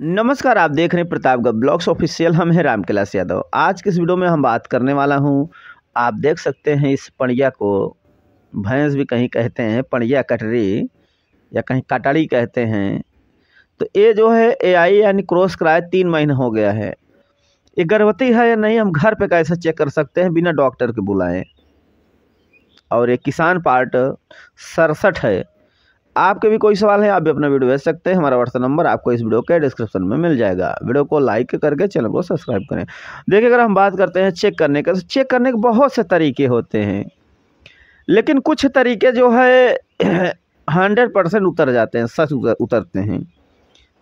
नमस्कार आप देख रहे हैं प्रतापगढ़ ब्लॉक्स ऑफिशियल हम हैं राम कैलाश यादव आज के इस वीडियो में हम बात करने वाला हूं आप देख सकते हैं इस पणिया को भैंस भी कहीं कहते हैं पणिया कटरी या कहीं कटाड़ी कहते हैं तो ये जो है एआई यानी क्रॉस कराए तीन महीने हो गया है ये गर्भवती है या नहीं हम घर पर कैसे चेक कर सकते हैं बिना डॉक्टर के बुलाएँ और ये किसान पार्ट सड़सठ है आपके भी कोई सवाल है आप भी अपना वीडियो भेज सकते हैं हमारा व्हाट्सअप नंबर आपको इस वीडियो के डिस्क्रिप्शन में मिल जाएगा वीडियो को लाइक करके चैनल को सब्सक्राइब करें देखिए अगर हम बात करते हैं चेक करने का तो चेक करने के बहुत से तरीके होते हैं लेकिन कुछ तरीके जो है हंड्रेड परसेंट उतर जाते हैं सच उतरते हैं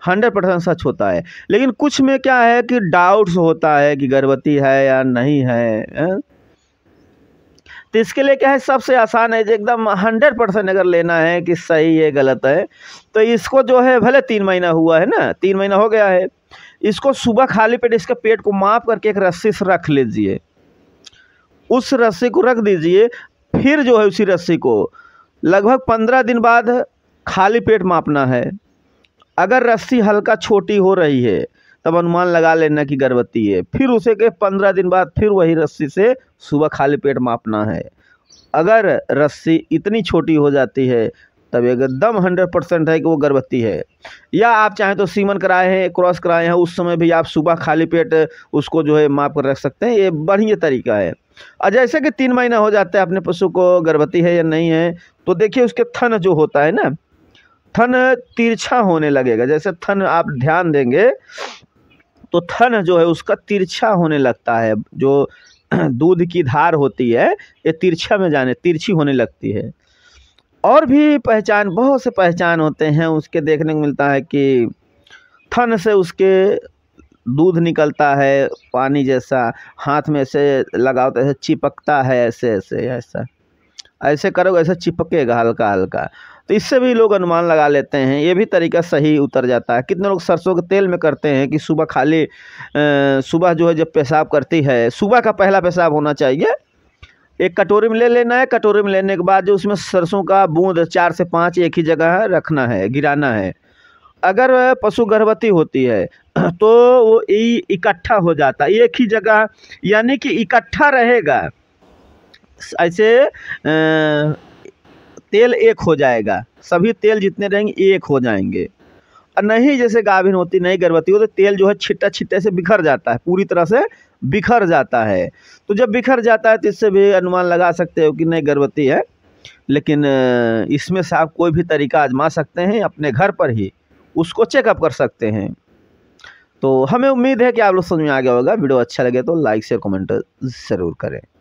हंड्रेड परसेंट सच होता है लेकिन कुछ में क्या है कि डाउट्स होता है कि गर्भवती है या नहीं है, है? तो इसके लिए क्या है सबसे आसान है एकदम हंड्रेड परसेंट अगर लेना है कि सही है गलत है तो इसको जो है भले तीन महीना हुआ है ना तीन महीना हो गया है इसको सुबह खाली पेट इसके पेट को माप करके एक रस्सी से रख लीजिए उस रस्सी को रख दीजिए फिर जो है उसी रस्सी को लगभग पंद्रह दिन बाद खाली पेट मापना है अगर रस्सी हल्का छोटी हो रही है तब अनुमान लगा लेना कि गर्भवती है फिर उसे के पंद्रह दिन बाद फिर वही रस्सी से सुबह खाली पेट मापना है अगर रस्सी इतनी छोटी हो जाती है तब एकदम हंड्रेड परसेंट है कि वो गर्भवती है या आप चाहें तो सीमन कराए हैं क्रॉस कराए हैं उस समय भी आप सुबह खाली पेट उसको जो है माप कर रख सकते हैं ये बढ़िया तरीका है और जैसे कि तीन महीना हो जाता है अपने पशु को गर्भवती है या नहीं है तो देखिए उसके थन जो होता है ना थन तिरछा होने लगेगा जैसे थन आप ध्यान देंगे तो थन जो है उसका तिरछा होने लगता है जो दूध की धार होती है ये तिरछा में जाने तिरछी होने लगती है और भी पहचान बहुत से पहचान होते हैं उसके देखने को मिलता है कि थन से उसके दूध निकलता है पानी जैसा हाथ में ऐसे लगाओ तो ऐसे चिपकता है ऐसे ऐसे ऐसा ऐसे करोगे ऐसे चिपकेगा हल्का हल्का तो इससे भी लोग अनुमान लगा लेते हैं ये भी तरीका सही उतर जाता है कितने लोग सरसों के तेल में करते हैं कि सुबह खाली सुबह जो है जब पेशाब करती है सुबह का पहला पेशाब होना चाहिए एक कटोरी में ले लेना है कटोरी में लेने के बाद जो उसमें सरसों का बूंद चार से पाँच एक ही जगह रखना है गिराना है अगर पशु गर्भवती होती है तो वो इकट्ठा हो जाता है एक ही जगह यानी कि इकट्ठा रहेगा ऐसे तेल एक हो जाएगा सभी तेल जितने रहेंगे एक हो जाएंगे और नहीं जैसे गाभिन होती नहीं गर्भवती होती तेल जो है छिट्टा छिट्टे से बिखर जाता है पूरी तरह से बिखर जाता है तो जब बिखर जाता है तो इससे भी अनुमान लगा सकते हो कि नहीं गर्भवती है लेकिन इसमें से आप कोई भी तरीका आजमा सकते हैं अपने घर पर ही उसको चेकअप कर सकते हैं तो हमें उम्मीद है कि आप लोग समझ में आ गया होगा वीडियो अच्छा लगे तो लाइक शेयर कमेंट ज़रूर करें